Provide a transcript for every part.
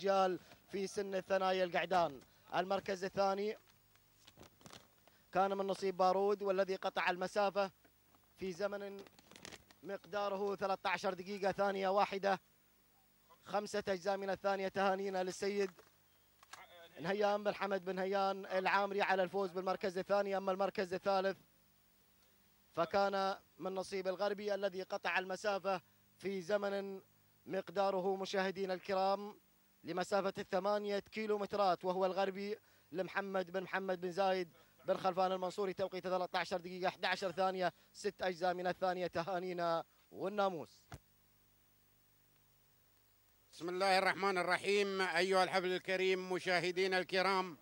رجال في سن ثنايا القعدان المركز الثاني كان من نصيب بارود والذي قطع المسافة في زمن مقداره 13 دقيقة ثانية واحدة خمسة أجزاء من الثانية تهانينا للسيد نهيان بن حمد بن هيان العامري على الفوز بالمركز الثاني أما المركز الثالث فكان من نصيب الغربي الذي قطع المسافة في زمن مقداره مشاهدين الكرام لمسافة الثمانية كيلومترات وهو الغربي لمحمد بن محمد بن زايد بن خلفان المنصوري توقيت 13 دقيقة 11 ثانية ست أجزاء من الثانية تهانينا والناموس بسم الله الرحمن الرحيم أيها الحفل الكريم مشاهدينا الكرام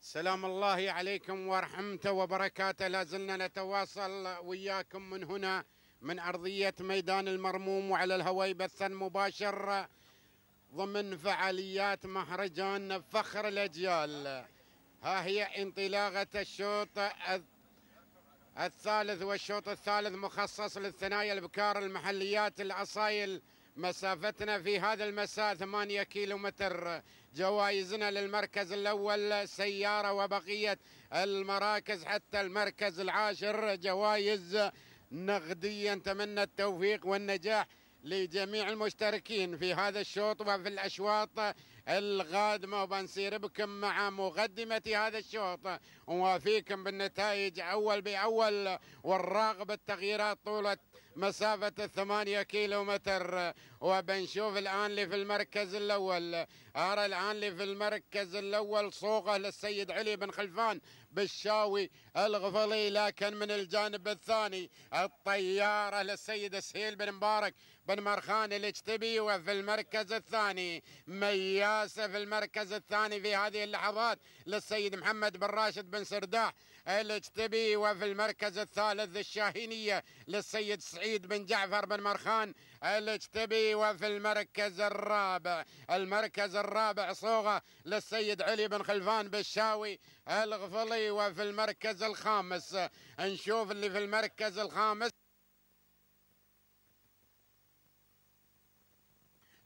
سلام الله عليكم ورحمته وبركاته لازلنا نتواصل وياكم من هنا من أرضية ميدان المرموم وعلى الهواء بثا مباشر ضمن فعاليات مهرجان فخر الأجيال ها هي انطلاقة الشوط الثالث والشوط الثالث مخصص للثنايا البكار المحليات الأصايل مسافتنا في هذا المساء 8 كيلو متر جوائزنا للمركز الأول سيارة وبقية المراكز حتى المركز العاشر جوائز نقدية نتمنى التوفيق والنجاح لجميع المشتركين في هذا الشوط وفي الأشواط القادمة وبنصير بكم مع مقدمة هذا الشوط ووافيكم بالنتائج أول بأول والراغب التغييرات طولة مسافة الثمانية كيلو متر وبنشوف الآن اللي في المركز الأول أرى الآن اللي في المركز الأول صوغة للسيد علي بن خلفان بالشاوي الغفلي لكن من الجانب الثاني الطيارة للسيد سهيل بن مبارك بن مرخان الاجتبي وفي المركز الثاني مياسة في المركز الثاني في هذه اللحظات للسيد محمد بن راشد بن سرداح الاجتبي وفي المركز الثالث الشاهينية للسيد سعيد بن جعفر بن مرخان الاجتبي وفي المركز الرابع المركز الرابع صوغة للسيد علي بن خلفان بالشاوي الغفلي وفي المركز الخامس نشوف اللي في المركز الخامس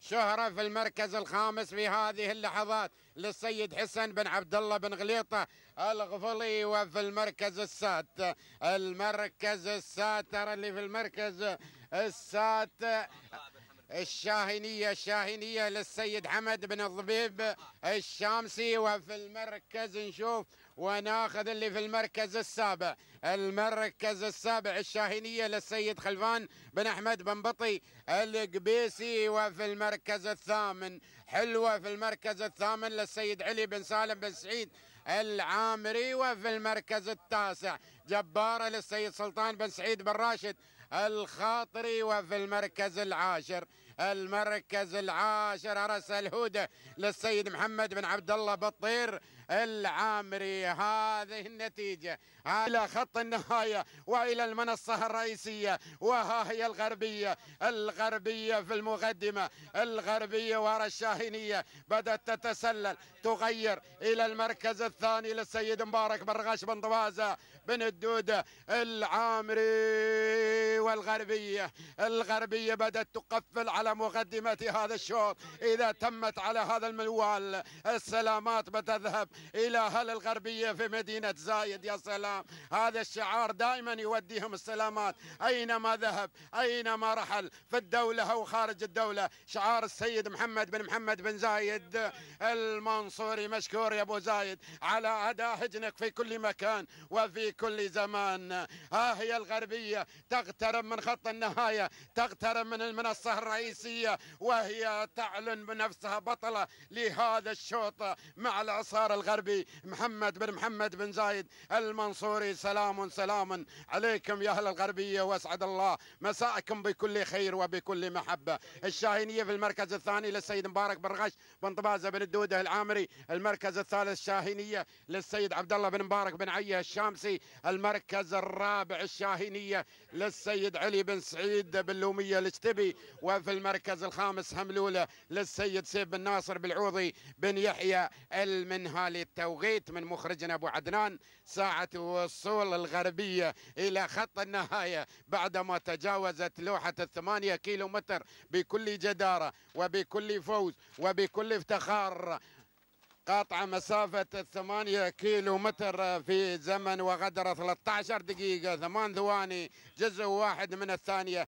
شهرة في المركز الخامس في هذه اللحظات للسيد حسن بن عبد الله بن غليطة الغفلي وفي المركز السات المركز الساتر اللي في المركز السات الشاهينية الشاهينية للسيد حمد بن الضبيب آه. الشامسي وفي المركز نشوف وناخذ اللي في المركز السابع المركز السابع الشاهينية للسيد خلفان بن أحمد بن بطي القبيسي وفي المركز الثامن حلوة في المركز الثامن للسيد علي بن سالم بن سعيد العامري وفي المركز التاسع جبارة للسيد سلطان بن سعيد بن راشد الخاطري وفي المركز العاشر المركز العاشر ارسل هوده للسيد محمد بن عبد الله بطير العامري هذه النتيجة إلى خط النهاية وإلى المنصة الرئيسية وها هي الغربية الغربية في المقدمة الغربية ورا الشاهينية بدأت تتسلل تغير إلى المركز الثاني للسيد مبارك برغاش بن طوازة بن الدودة العامري والغربية الغربية بدأت تقفل على مقدمة هذا الشوط إذا تمت على هذا المنوال السلامات بتذهب الى اهل الغربيه في مدينه زايد يا سلام هذا الشعار دائما يوديهم السلامات اينما ذهب اينما رحل في الدوله او خارج الدوله شعار السيد محمد بن محمد بن زايد المنصوري مشكور يا ابو زايد على اداء هجنك في كل مكان وفي كل زمان ها هي الغربيه تقترب من خط النهايه تقترب من المنصه الرئيسيه وهي تعلن بنفسها بطله لهذا الشوط مع الاعصار الغربيه الخربي محمد بن محمد بن زايد المنصوري سلام سلام عليكم يا أهل الغربية وأسعد الله مساءكم بكل خير وبكل محبة الشاهينية في المركز الثاني للسيد مبارك بن رغش بن طبازة بن الدودة العامري المركز الثالث الشاهينية للسيد عبد الله بن مبارك بن عيه الشامسي المركز الرابع الشاهينية للسيد علي بن سعيد بن لومية الاجتبي وفي المركز الخامس هملولة للسيد سيف بن ناصر بالعوضي بن يحيى المنهالي في التوقيت من مخرجنا ابو عدنان ساعه وصول الغربيه الى خط النهايه بعدما تجاوزت لوحه الثمانيه كيلو متر بكل جداره وبكل فوز وبكل افتخار قاطع مسافة الثمانية كيلو متر في زمن وغدر 13 دقيقة ثمان ثواني جزء واحد من الثانية